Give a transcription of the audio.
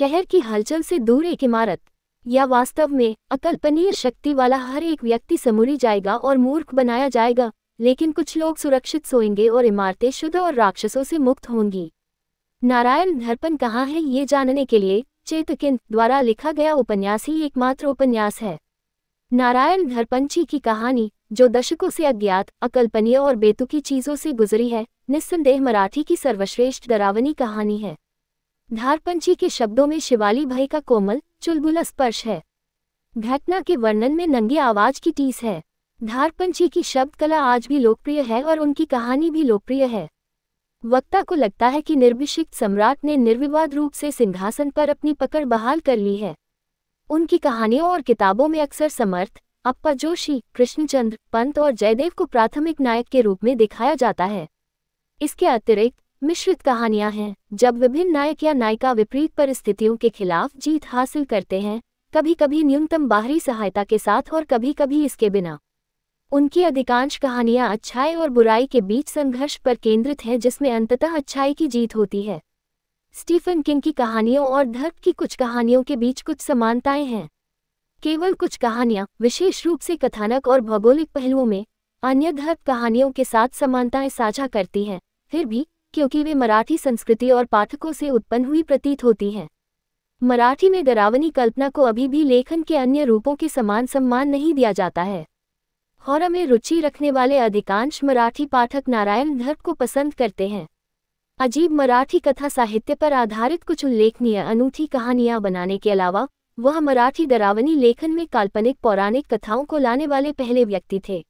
शहर की हलचल से दूर एक इमारत या वास्तव में अकल्पनीय शक्ति वाला हर एक व्यक्ति समूरी जाएगा और मूर्ख बनाया जाएगा लेकिन कुछ लोग सुरक्षित सोएंगे और इमारतें शुद्ध और राक्षसों से मुक्त होंगी नारायण धर्पण कहाँ है ये जानने के लिए चेतकिन द्वारा लिखा गया उपन्यास ही एकमात्र उपन्यास है नारायण धरपंची की कहानी जो दशकों से अज्ञात अकल्पनीय और बेतुकी चीज़ों से गुजरी है निस्संदेह मराठी की सर्वश्रेष्ठ डरावनी कहानी है धारपंची के शब्दों में शिवाली भाई का कोमल चुलबुला स्पर्श है घटना के वर्णन में नंगे आवाज की टीस है धारपंची की शब्द कला आज भी लोकप्रिय है और उनकी कहानी भी लोकप्रिय है वक्ता को लगता है कि निर्भिषिक्त सम्राट ने निर्विवाद रूप से सिंहासन पर अपनी पकड़ बहाल कर ली है उनकी कहानियों और किताबों में अक्सर समर्थ अप्पा जोशी कृष्णचंद्र पंत और जयदेव को प्राथमिक नायक के रूप में दिखाया जाता है इसके अतिरिक्त मिश्रित कहानियां हैं जब विभिन्न नायक या नायिका विपरीत परिस्थितियों के खिलाफ जीत हासिल करते हैं कभी कभी न्यूनतम बाहरी सहायता के साथ और कभी कभी इसके बिना उनकी अधिकांश कहानियां अच्छाई और बुराई के बीच संघर्ष पर केंद्रित हैं जिसमें अंततः अच्छाई की जीत होती है स्टीफन किंग की कहानियों और धर्क की कुछ कहानियों के बीच कुछ समानताएं हैं केवल कुछ कहानियां विशेष रूप से कथानक और भौगोलिक पहलुओं में अन्य धर्क कहानियों के साथ समानताएं साझा करती हैं फिर भी क्योंकि वे मराठी संस्कृति और पाठकों से उत्पन्न हुई प्रतीत होती हैं मराठी में डरावनी कल्पना को अभी भी लेखन के अन्य रूपों के समान सम्मान नहीं दिया जाता है हौर में रुचि रखने वाले अधिकांश मराठी पाठक नारायण धर्म को पसंद करते हैं अजीब मराठी कथा साहित्य पर आधारित कुछ उल्लेखनीय अनूठी कहानियां बनाने के अलावा वह मराठी डरावनी लेखन में काल्पनिक पौराणिक कथाओं को लाने वाले पहले व्यक्ति थे